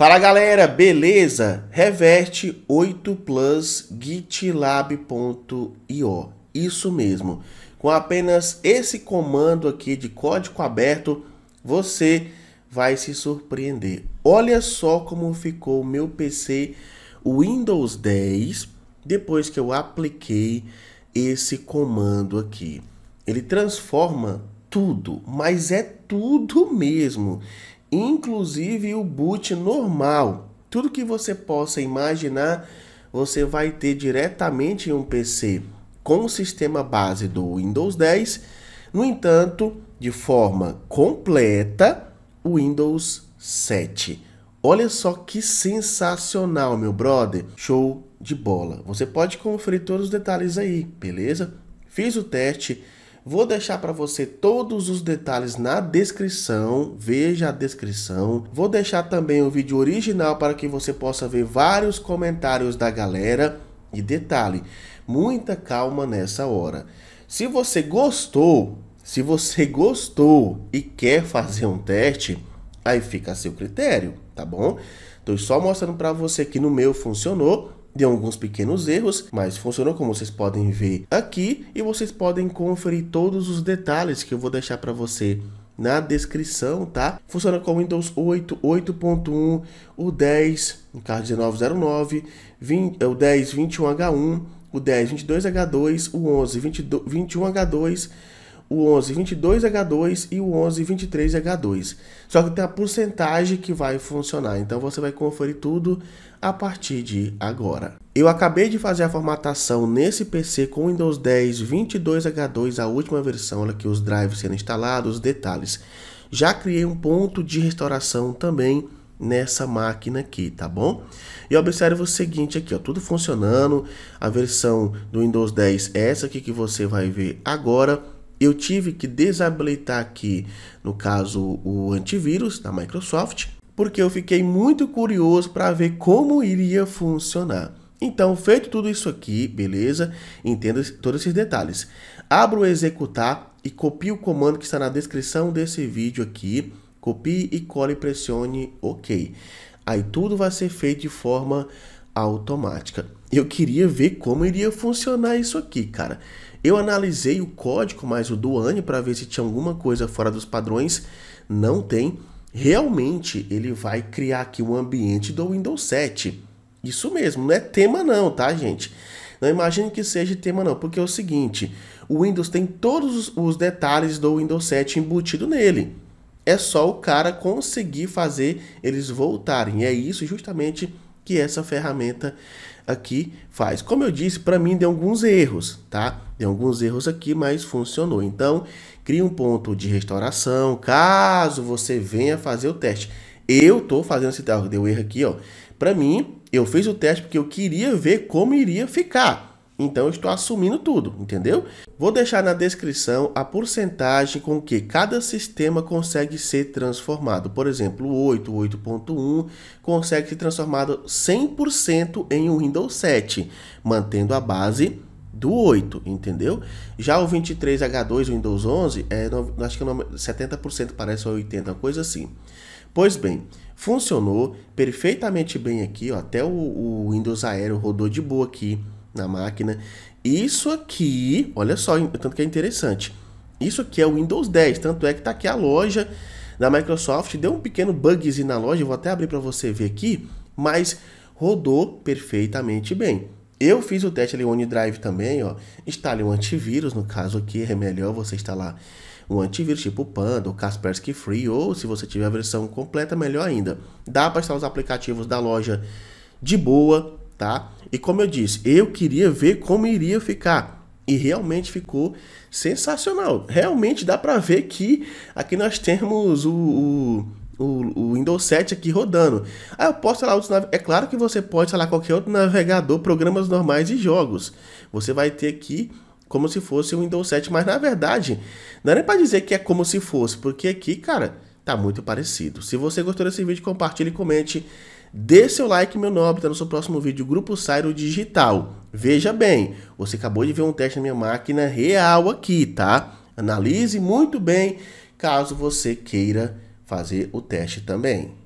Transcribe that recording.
Fala galera, beleza? Reverte 8 Plus GitLab.io. Isso mesmo. Com apenas esse comando aqui de código aberto, você vai se surpreender. Olha só como ficou o meu PC Windows 10 depois que eu apliquei esse comando aqui. Ele transforma tudo, mas é tudo mesmo inclusive o boot normal. Tudo que você possa imaginar, você vai ter diretamente em um PC com o sistema base do Windows 10. No entanto, de forma completa, o Windows 7. Olha só que sensacional, meu brother. Show de bola. Você pode conferir todos os detalhes aí, beleza? Fiz o teste Vou deixar para você todos os detalhes na descrição, veja a descrição. Vou deixar também o vídeo original para que você possa ver vários comentários da galera. E detalhe, muita calma nessa hora. Se você gostou, se você gostou e quer fazer um teste, aí fica a seu critério, tá bom? Estou só mostrando para você que no meu funcionou de alguns pequenos erros, mas funcionou como vocês podem ver aqui e vocês podem conferir todos os detalhes que eu vou deixar para você na descrição, tá? Funciona com Windows 8, 8.1, o 10, no caso 1909, 20, o 10 21H1, o 10 22H2, o 11 22, 21H2, o 1122H2 e o 1123H2. Só que tem a porcentagem que vai funcionar, então você vai conferir tudo a partir de agora. Eu acabei de fazer a formatação nesse PC com Windows 10 22H2, a última versão, olha aqui os drives sendo instalados, os detalhes. Já criei um ponto de restauração também nessa máquina aqui, tá bom? E observe o seguinte aqui, ó, tudo funcionando, a versão do Windows 10 é essa aqui que você vai ver agora, eu tive que desabilitar aqui, no caso, o antivírus da Microsoft, porque eu fiquei muito curioso para ver como iria funcionar. Então, feito tudo isso aqui, beleza? Entenda todos esses detalhes. Abro o executar e copio o comando que está na descrição desse vídeo aqui. Copie e cole e pressione OK. Aí tudo vai ser feito de forma automática. Eu queria ver como iria funcionar isso aqui, cara. Eu analisei o código mais o do ANI para ver se tinha alguma coisa fora dos padrões. Não tem. Realmente ele vai criar aqui um ambiente do Windows 7. Isso mesmo, não é tema não, tá, gente? Não imagine que seja tema não, porque é o seguinte, o Windows tem todos os detalhes do Windows 7 embutido nele. É só o cara conseguir fazer eles voltarem. E é isso justamente que essa ferramenta aqui faz. Como eu disse, para mim deu alguns erros, tá? Deu alguns erros aqui, mas funcionou. Então, cria um ponto de restauração, caso você venha fazer o teste. Eu tô fazendo esse tal, deu erro aqui, ó. Para mim, eu fiz o teste porque eu queria ver como iria ficar. Então eu estou assumindo tudo, entendeu? Vou deixar na descrição a porcentagem com que cada sistema consegue ser transformado. Por exemplo, o 8, 8.1 consegue ser transformado 100% em um Windows 7, mantendo a base do 8, entendeu? Já o 23H2 Windows 11, é, acho que 70% parece 80%, uma coisa assim. Pois bem, funcionou perfeitamente bem aqui, ó, até o, o Windows Aero rodou de boa aqui na máquina. Isso aqui, olha só, tanto que é interessante. Isso aqui é o Windows 10, tanto é que está aqui a loja da Microsoft. Deu um pequeno bugzinho na loja, vou até abrir para você ver aqui, mas rodou perfeitamente bem. Eu fiz o teste ali OneDrive também, ó. Instale um antivírus, no caso aqui é melhor você instalar um antivírus tipo Panda, ou Kaspersky Free, ou se você tiver a versão completa, melhor ainda. Dá para instalar os aplicativos da loja de boa, tá? E como eu disse, eu queria ver como iria ficar e realmente ficou sensacional. Realmente dá para ver que aqui nós temos o, o o, o, Windows 7 aqui rodando. Ah, eu posso lá outros É claro que você pode instalar qualquer outro navegador, programas normais e jogos. Você vai ter aqui como se fosse o Windows 7, mas na verdade, não é nem para dizer que é como se fosse, porque aqui, cara, tá muito parecido. Se você gostou desse vídeo, compartilhe, comente. Dê seu like, meu nobre, tá no seu próximo vídeo, Grupo Sairo Digital. Veja bem, você acabou de ver um teste na minha máquina real aqui, tá? Analise muito bem, caso você queira fazer o teste também.